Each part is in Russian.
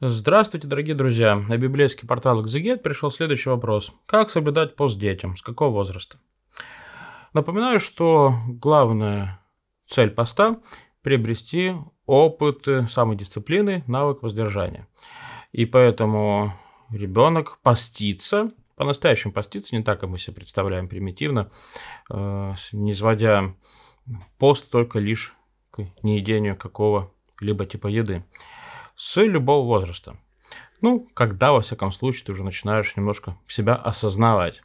Здравствуйте, дорогие друзья! На библейский портал Экзегет пришел следующий вопрос. Как соблюдать пост детям? С какого возраста? Напоминаю, что главная цель поста – приобрести опыт э, самодисциплины, навык воздержания. И поэтому ребенок постится, по-настоящему поститься не так, как мы себе представляем примитивно, э, не сводя пост только лишь к неедению какого-либо типа еды с любого возраста. Ну, когда, во всяком случае, ты уже начинаешь немножко себя осознавать.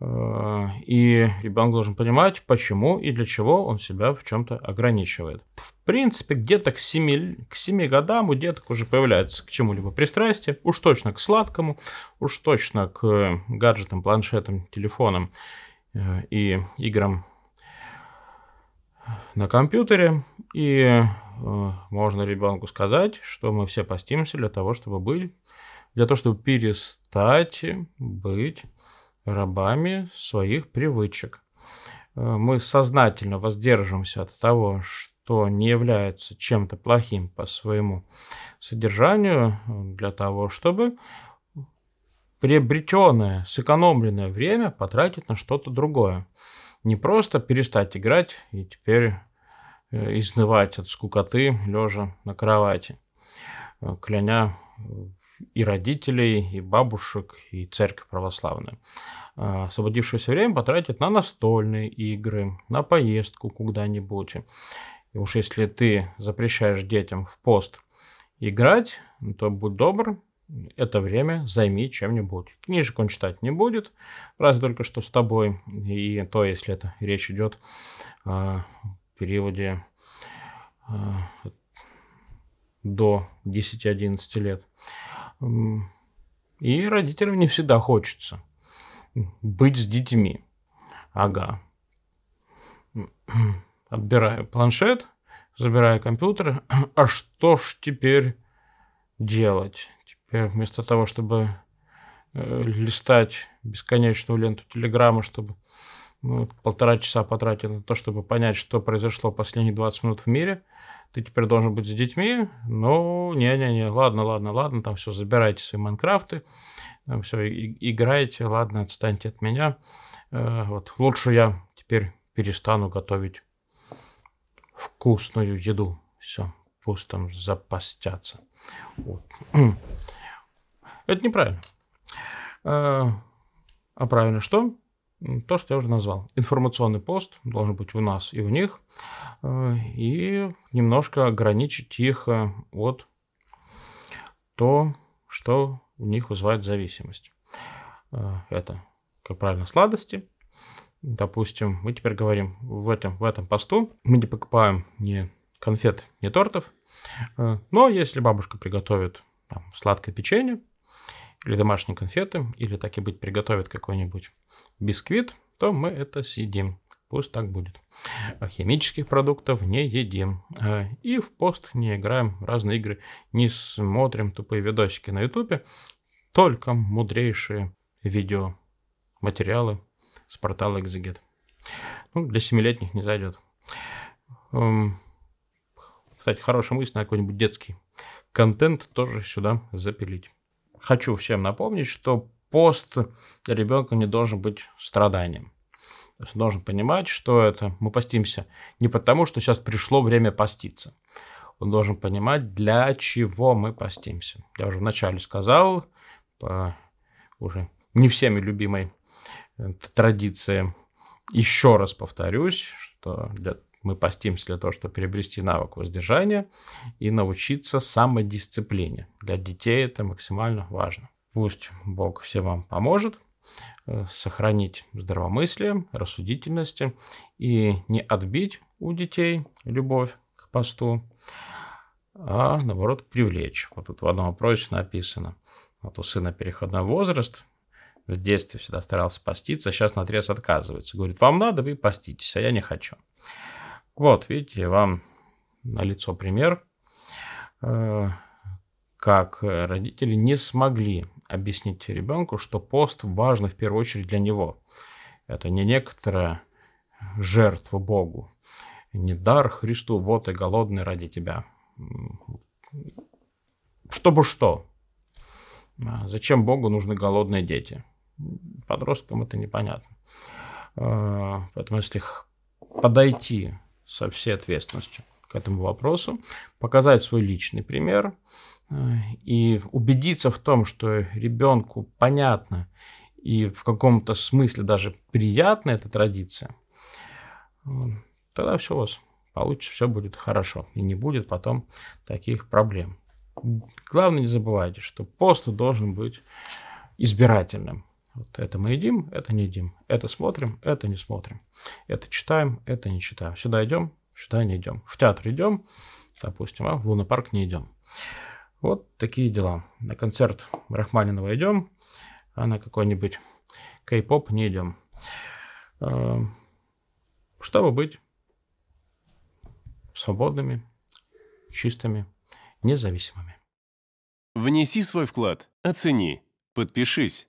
Э, и ребенок должен понимать, почему и для чего он себя в чем-то ограничивает. В принципе, где-то к 7, к 7 годам у деток уже появляется к чему-либо пристрастие. Уж точно к сладкому, уж точно к гаджетам, планшетам, телефонам э, и играм на компьютере. И Э, можно ребенку сказать, что мы все постимся для того, чтобы быть, для того, чтобы перестать быть рабами своих привычек. Э, мы сознательно воздержимся от того, что не является чем-то плохим по своему содержанию, для того, чтобы приобретенное, сэкономленное время потратить на что-то другое. Не просто перестать играть и теперь Э, изнывать от скукоты, лежа на кровати, э, кляня э, и родителей, и бабушек, и церковь православную. А освободившееся время потратит на настольные игры, на поездку куда-нибудь. И уж если ты запрещаешь детям в пост играть, то будь добр, это время займи чем-нибудь. Книжек он читать не будет, разве только что с тобой. И то, если это речь идет периоде э, до 10-11 лет. И родителям не всегда хочется быть с детьми. Ага. Отбираю планшет, забираю компьютер. А что ж теперь делать? Теперь вместо того, чтобы э, листать бесконечную ленту Телеграма, чтобы ну, полтора часа потратил на то, чтобы понять, что произошло последние 20 минут в мире. Ты теперь должен быть с детьми. Ну, не-не-не, ладно, ладно, ладно, там все, забирайте свои Майнкрафты, там все, и, играйте, ладно, отстаньте от меня. Э, вот, лучше я теперь перестану готовить вкусную еду. Все, пусть там запастятся. Вот. Это неправильно. Э, а правильно что? то, что я уже назвал. Информационный пост должен быть у нас и у них, э, и немножко ограничить их э, от то, что у них вызывает зависимость. Э, это, как правильно, сладости. Допустим, мы теперь говорим в этом, в этом посту, мы не покупаем ни конфет, ни тортов, но если бабушка приготовит там, сладкое печенье, или домашние конфеты, или так и быть приготовят какой-нибудь бисквит, то мы это съедим. Пусть так будет. А химических продуктов не едим. А, и в пост не играем разные игры, не смотрим тупые видосики на ютубе, только мудрейшие видео материалы с портала Exeget. Ну, для семилетних не зайдет. Эм, кстати, хорошая мысль на какой-нибудь детский контент тоже сюда запилить хочу всем напомнить, что пост для ребенка не должен быть страданием. То есть он должен понимать, что это мы постимся не потому, что сейчас пришло время поститься. Он должен понимать, для чего мы постимся. Я уже вначале сказал, по уже не всеми любимой э, традиции, еще раз повторюсь, что для мы постимся для того, чтобы приобрести навык воздержания и научиться самодисциплине. Для детей это максимально важно. Пусть Бог всем вам поможет э, сохранить здравомыслие, рассудительности и не отбить у детей любовь к посту, а наоборот привлечь. Вот тут в одном вопросе написано, вот у сына переходной возраст, в детстве всегда старался поститься, а сейчас на отрез отказывается. Говорит, вам надо, вы поститесь, а я не хочу. Вот, видите, вам на лицо пример, э, как родители не смогли объяснить ребенку, что пост важен в первую очередь для него. Это не некоторая жертва Богу, не дар Христу, вот и голодный ради тебя. Чтобы что? А, зачем Богу нужны голодные дети? Подросткам это непонятно. А, поэтому если подойти со всей ответственностью к этому вопросу, показать свой личный пример э, и убедиться в том, что ребенку понятно и в каком-то смысле даже приятна эта традиция, тогда все у вас получится, все будет хорошо и не будет потом таких проблем. Главное, не забывайте, что пост должен быть избирательным. Вот это мы едим, это не едим. Это смотрим, это не смотрим. Это читаем, это не читаем. Сюда идем, сюда не идем. В театр идем, допустим, а в лунопарк не идем. Вот такие дела. На концерт Рахманинова идем, а на какой-нибудь кей-поп не идем. А, чтобы быть свободными, чистыми, независимыми. Внеси свой вклад, оцени, подпишись